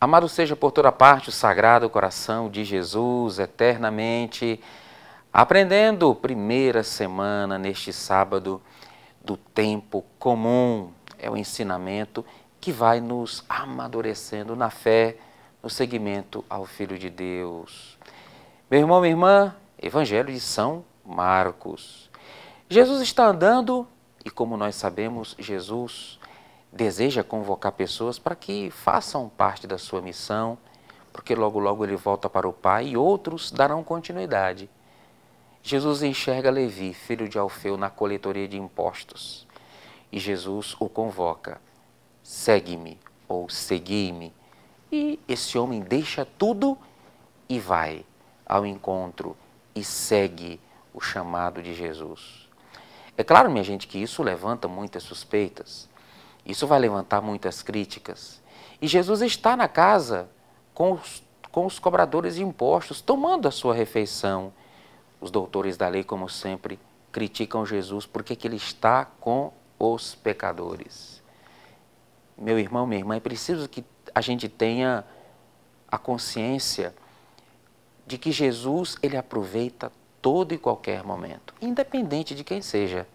Amado seja por toda parte o Sagrado Coração de Jesus eternamente, aprendendo primeira semana neste sábado do tempo comum. É o ensinamento que vai nos amadurecendo na fé, no seguimento ao Filho de Deus. Meu irmão, minha irmã, Evangelho de São Marcos. Jesus está andando e, como nós sabemos, Jesus deseja convocar pessoas para que façam parte da sua missão, porque logo logo ele volta para o Pai e outros darão continuidade. Jesus enxerga Levi, filho de Alfeu, na coletoria de impostos. E Jesus o convoca: segue-me ou segui-me. E esse homem deixa tudo e vai ao encontro e segue o chamado de Jesus. É claro, minha gente, que isso levanta muitas suspeitas. Isso vai levantar muitas críticas. E Jesus está na casa com os, com os cobradores de impostos, tomando a sua refeição. Os doutores da lei, como sempre, criticam Jesus porque que ele está com os pecadores. Meu irmão, minha irmã, é preciso que a gente tenha a consciência de que Jesus ele aproveita todo e qualquer momento, independente de quem seja,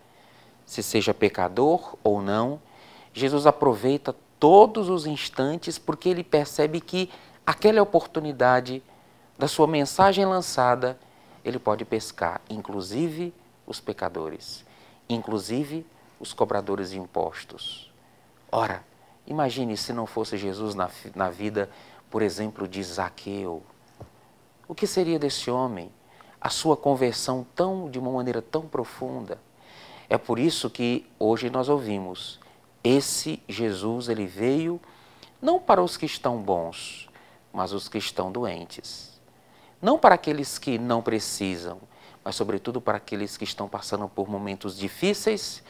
se seja pecador ou não, Jesus aproveita todos os instantes porque ele percebe que aquela oportunidade da sua mensagem lançada, ele pode pescar, inclusive os pecadores, inclusive os cobradores de impostos. Ora, imagine se não fosse Jesus na, na vida, por exemplo, de Zaqueu. O que seria desse homem? A sua conversão tão de uma maneira tão profunda. É por isso que hoje nós ouvimos esse Jesus, ele veio não para os que estão bons, mas os que estão doentes. Não para aqueles que não precisam, mas sobretudo para aqueles que estão passando por momentos difíceis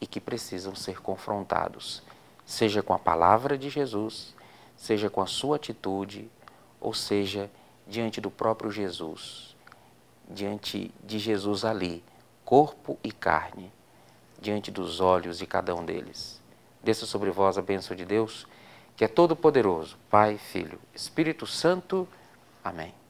e que precisam ser confrontados, seja com a palavra de Jesus, seja com a sua atitude, ou seja, diante do próprio Jesus, diante de Jesus ali, corpo e carne, diante dos olhos de cada um deles. Desça sobre vós a bênção de Deus, que é todo-poderoso, Pai, Filho, Espírito Santo. Amém.